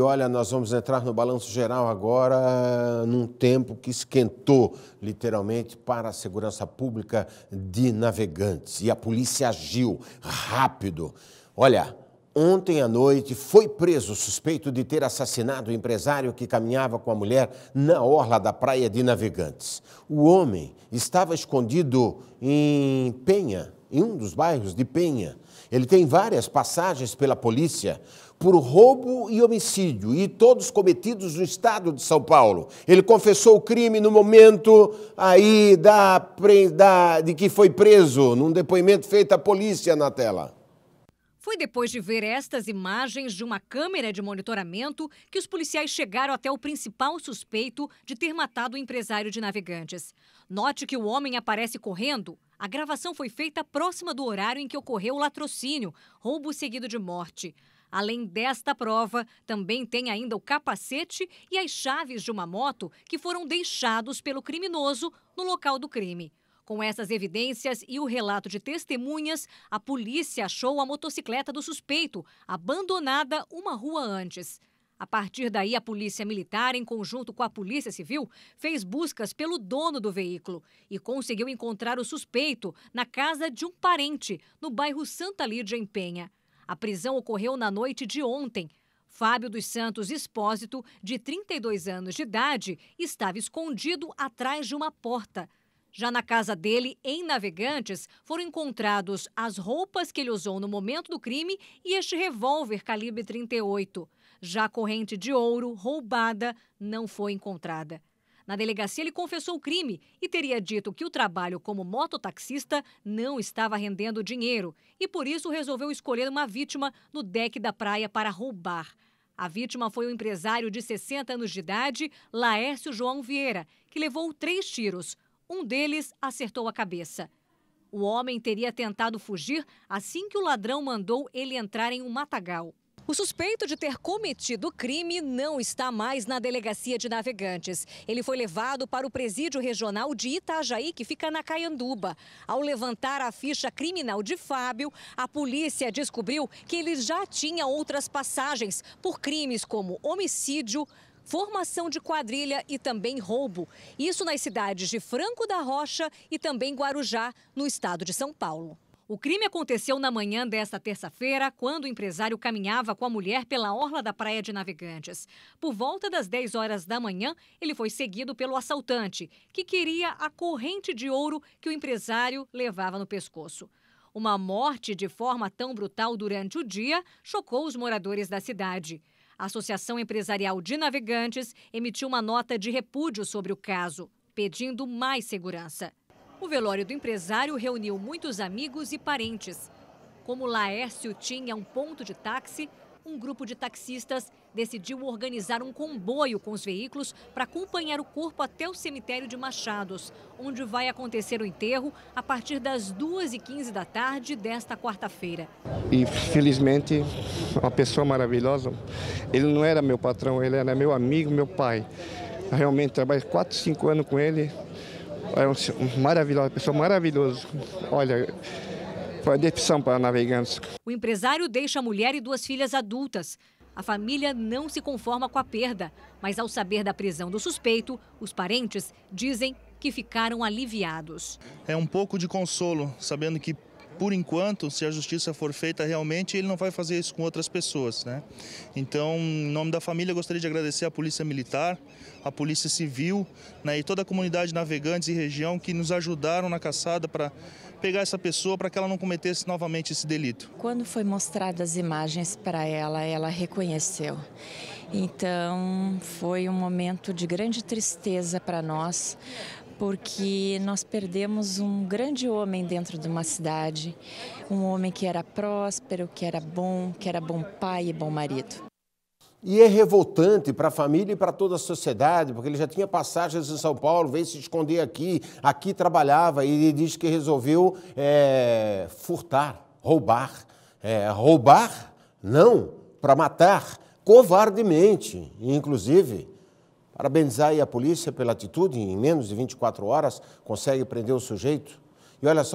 E olha, nós vamos entrar no balanço geral agora, num tempo que esquentou literalmente para a segurança pública de navegantes. E a polícia agiu rápido. Olha, Ontem à noite foi preso suspeito de ter assassinado o empresário que caminhava com a mulher na orla da praia de Navegantes. O homem estava escondido em Penha, em um dos bairros de Penha. Ele tem várias passagens pela polícia por roubo e homicídio, e todos cometidos no estado de São Paulo. Ele confessou o crime no momento aí da, da, de que foi preso, num depoimento feito à polícia na tela. Foi depois de ver estas imagens de uma câmera de monitoramento que os policiais chegaram até o principal suspeito de ter matado o empresário de navegantes. Note que o homem aparece correndo, a gravação foi feita próxima do horário em que ocorreu o latrocínio, roubo seguido de morte. Além desta prova, também tem ainda o capacete e as chaves de uma moto que foram deixados pelo criminoso no local do crime. Com essas evidências e o relato de testemunhas, a polícia achou a motocicleta do suspeito, abandonada uma rua antes. A partir daí, a Polícia Militar, em conjunto com a Polícia Civil, fez buscas pelo dono do veículo e conseguiu encontrar o suspeito na casa de um parente, no bairro Santa Lídia, em Penha. A prisão ocorreu na noite de ontem. Fábio dos Santos Espósito, de 32 anos de idade, estava escondido atrás de uma porta. Já na casa dele, em Navegantes, foram encontrados as roupas que ele usou no momento do crime e este revólver calibre 38. Já a corrente de ouro, roubada, não foi encontrada. Na delegacia, ele confessou o crime e teria dito que o trabalho como mototaxista não estava rendendo dinheiro e, por isso, resolveu escolher uma vítima no deck da praia para roubar. A vítima foi o um empresário de 60 anos de idade, Laércio João Vieira, que levou três tiros, um deles acertou a cabeça. O homem teria tentado fugir assim que o ladrão mandou ele entrar em um matagal. O suspeito de ter cometido o crime não está mais na delegacia de navegantes. Ele foi levado para o presídio regional de Itajaí, que fica na Caianduba. Ao levantar a ficha criminal de Fábio, a polícia descobriu que ele já tinha outras passagens por crimes como homicídio, formação de quadrilha e também roubo. Isso nas cidades de Franco da Rocha e também Guarujá, no estado de São Paulo. O crime aconteceu na manhã desta terça-feira, quando o empresário caminhava com a mulher pela orla da Praia de Navegantes. Por volta das 10 horas da manhã, ele foi seguido pelo assaltante, que queria a corrente de ouro que o empresário levava no pescoço. Uma morte de forma tão brutal durante o dia chocou os moradores da cidade. A Associação Empresarial de Navegantes emitiu uma nota de repúdio sobre o caso, pedindo mais segurança. O velório do empresário reuniu muitos amigos e parentes. Como Laércio tinha um ponto de táxi, um grupo de taxistas decidiu organizar um comboio com os veículos para acompanhar o corpo até o cemitério de Machados, onde vai acontecer o enterro a partir das 2h15 da tarde desta quarta-feira. E felizmente, uma pessoa maravilhosa, ele não era meu patrão, ele era meu amigo, meu pai. realmente, trabalhei 4, 5 anos com ele. É um maravilhoso, uma pessoa maravilhosa. Olha, foi decepção para navegantes. O empresário deixa a mulher e duas filhas adultas. A família não se conforma com a perda, mas ao saber da prisão do suspeito, os parentes dizem que ficaram aliviados. É um pouco de consolo, sabendo que por enquanto, se a justiça for feita realmente, ele não vai fazer isso com outras pessoas. Né? Então, em nome da família, gostaria de agradecer à Polícia Militar, à Polícia Civil né, e toda a comunidade navegantes e região que nos ajudaram na caçada para pegar essa pessoa para que ela não cometesse novamente esse delito. Quando foi mostradas as imagens para ela, ela reconheceu. Então, foi um momento de grande tristeza para nós, porque nós perdemos um grande homem dentro de uma cidade, um homem que era próspero, que era bom, que era bom pai e bom marido. E é revoltante para a família e para toda a sociedade, porque ele já tinha passagens em São Paulo, veio se esconder aqui, aqui trabalhava e diz que resolveu é, furtar, roubar. É, roubar? Não, para matar, covardemente, inclusive. Parabenizar a polícia pela atitude, em menos de 24 horas consegue prender o sujeito. E olha só,